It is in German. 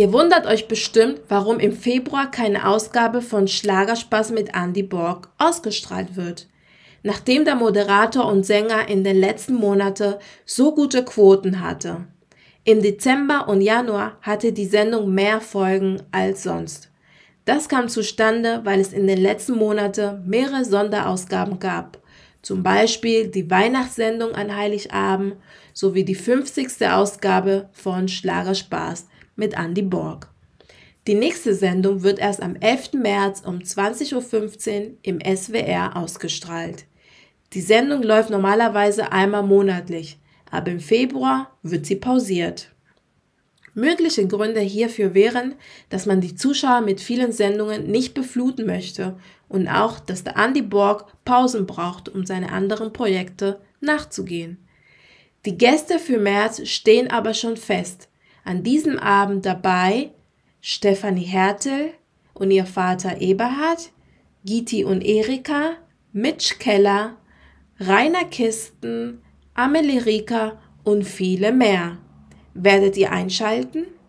Ihr wundert euch bestimmt, warum im Februar keine Ausgabe von Schlagerspaß mit Andy Borg ausgestrahlt wird. Nachdem der Moderator und Sänger in den letzten Monaten so gute Quoten hatte. Im Dezember und Januar hatte die Sendung mehr Folgen als sonst. Das kam zustande, weil es in den letzten Monaten mehrere Sonderausgaben gab. Zum Beispiel die Weihnachtssendung an Heiligabend sowie die 50. Ausgabe von Schlagerspaß – mit Andy Borg. Die nächste Sendung wird erst am 11. März um 20.15 Uhr im SWR ausgestrahlt. Die Sendung läuft normalerweise einmal monatlich, aber im Februar wird sie pausiert. Mögliche Gründe hierfür wären, dass man die Zuschauer mit vielen Sendungen nicht befluten möchte und auch, dass der Andy Borg Pausen braucht, um seine anderen Projekte nachzugehen. Die Gäste für März stehen aber schon fest an diesem Abend dabei Stefanie Hertel und ihr Vater Eberhard, Giti und Erika, Mitch Keller, Rainer Kisten, Amelie Rika und viele mehr. Werdet ihr einschalten?